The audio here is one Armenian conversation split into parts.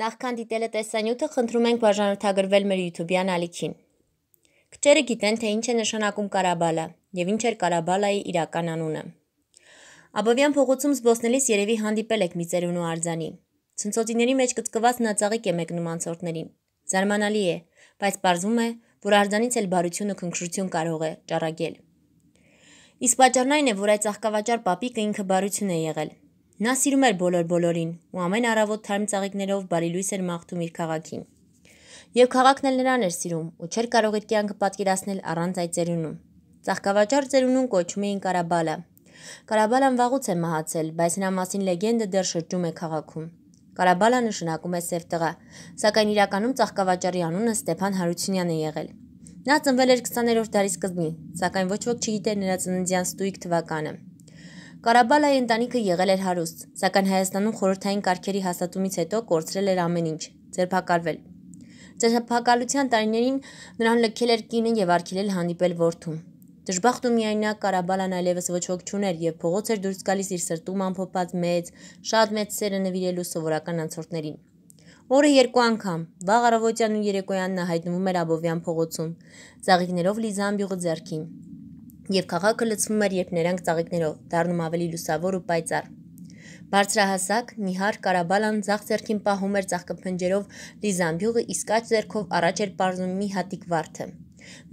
Նախքան դիտելը տեսանյութը խնդրում ենք բաժանորդագրվել մեր YouTube-յան ալիքին։ Քչերը գիտեն, թե ինչ է նշանակում Կարաբալա եւ ինչ էր Կարաբալայի իրական անունը։ Աբովյան փողոցում զբոսնելիս երևի հանդիպել եք մի ծերունու արձանի։ Ցնցոտիների մեջ կծկված նա ծաղիկ է մեկնում անցորդներին։ Զարմանալի է, բայց բարձվում է, որ արձանից էլ բարությունը քնքշություն կարող է ճառագել։ Իսկ պատճառն այն է, որ այդ ցաղկավաճառ պապիկը ինքը բարություն է եղել Նա սիրում էր բոլոր-բոլորին ու ամեն առավոտ թարմ ծաղիկներով բարի լույս էր մաղթում իր քաղաքին։ Եվ քաղաքն էլ նրան էր սիրում ու չէր կարող իր կյանքը պատկերացնել առանց այդ ծերունու։ Ծաղկավաճառ ծերունուն կոչում էին Կարաբալա։ Կարաբալան վաղուց է մահացել, բայց նրա մասին լեգենդը դեռ շրջում է քաղաքում։ Կարաբալա նշանակում է սև տղա, սակայն իրականում ծաղկավաճառի անունը Ստեփան Հարությունյանն է եղել։ Նա ծնվել էր 20-րդ դարի սկզբին, սակայն ոչ ոք չգիտեր նրա ծննդյան ստույգ թվականը։ Կարաբալայի ընտանիքը եղել էր հարուստ, սակայն Հայաստանում խորհրդային կարգերի հաստատումից հետո կորցրել էր ամեն ինչ, ձերբակալվել։ Ձերբակալության տարիներին նրան լքել էր կինը եւ արգելել հանդիպել որդուն։ Դժբախտ ու միայնակ Կարաբալան այլևս ոչ ոք չուներ եւ փողոց էր դուրս գալիս իր սրտում ամփոփած մեծ, շատ մեծ սերը նվիրելու սովորական անցորդներին։ Օրը երկու անգամ, վաղ առավոտյան ու երեկոյան նա հայտնվում էր Աբովյան փողոցում, զաղիկներով լիզան բյուղը ձեռքին, եւ քաղաքը լցվում էր երբ նրանք ծաղիկներով դառնում ավելի լուսավոր ու պայծառ։ Բարձրահասակ Նիհար Կարաբալան ցախ ձեռքին պահում էր ցաղկփնջերով լիզամբյուղը, իսկ աջ ձեռքով առաջ էր բարձում մի հատիկ վարդը։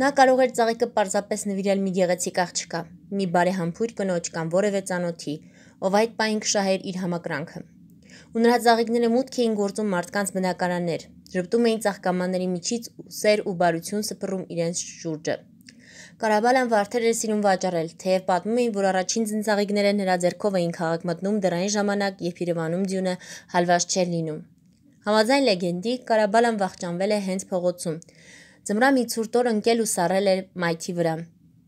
Նա կարող էր ցաղիկը պարզապես նվիրել մի գեղեցիկ աղջկա, մի բարեհամբույր կնոջ կամ որևէ ծանոթի, ով այդ պահին կշահեր իր համակրանքը։ Ու նրա ցաղիկները մուտք էին գործում մարդկանց բնակարաններ, ճպտում էին ցաղկամանների միջից սեր ու բարություն սփռում իրենց շուրջը։ Կարաբալան վարդեր էր սիրում վաճառել, թեև պատմում էին, որ առաջին ծնծաղիկները նրա ձեռքով էին քաղաք մտնում դրային ժամանակ, երբ Երևանում ձյունը հալված չէր լինում։ Համաձայն լեգենդի Կարաբալան վախճանվել է հենց փողոցում։ Ձմռա մի ցուրտ օր ընկել ու սառել էր մայթի վրա։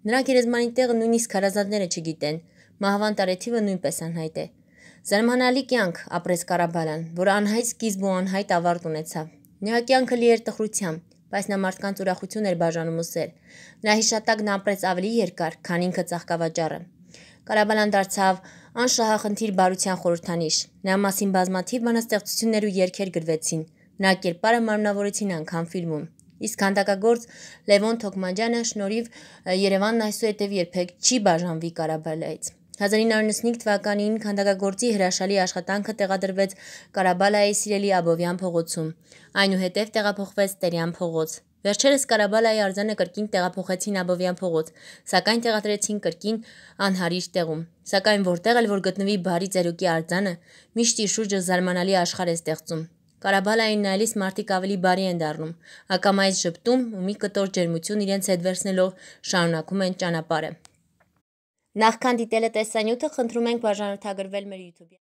Նրա գերեզմանի տեղը նույնիսկ հարազատները չգիտեն։ Մահվան տարեթիվը նույնպես անհայտ է։ Զարմանալի կյանք ապրես Կարաբալան, որ անհայտ սկիզբ ու անհայտ ավարտ ունեցավ։ Նրա կյանքը լի էր տխրությամբ բայց նա մարդկանց ուրախություն էր բաժանում ու սեր։ Նա հիշատակն ապրեց ավելի երկար, քան ինքը ծաղկավաճառը։ Կարաբալան դարձավ անշահախնդիր բարության խորհրդանիշ։ Նրա մասին բազմաթիվ բանաստեղծություններ ու երգեր գրվեցին։ Նա կերպարը մարմնավորեցին անգամ ֆիլմում։ Իսկ հանդակագործ Լևոն Թոքմաջյանը շնորհիվ Երևանն այսուհետև երբեք չի բաժանվի Կարաբալայից։ 1995 թվականին քանդակագործի հրաշալի աշխատանքը տեղադրվեց Կարաբալայի Սիրելի Աբովյան փողոցում։ Այնուհետև տեղափոխվեց Տերյան փողոց։ Վերջերս Կարաբալայի արձանը կրկին տեղափոխեցին Աբովյան փողոց, սակայն տեղադրեցին կրկին անհարիր տեղում։ Սակայն որտեղ էլ որ գտնվի բարի ծերուկի արձանը, միշտ իր շուրջը զարմանալի աշխարհ է ստեղծում։ Կարաբալային նայելիս մարդիկ ավելի բարի են դառնում, ակամայից շփտում ու մի կտոր ջերմություն իրենց հետ վերցնելով շարունակում են ճանապարհը։ Նախքան դիտելը տեսանյութը խնդրում ենք բաժանորդագրվել մեր YouTube-ի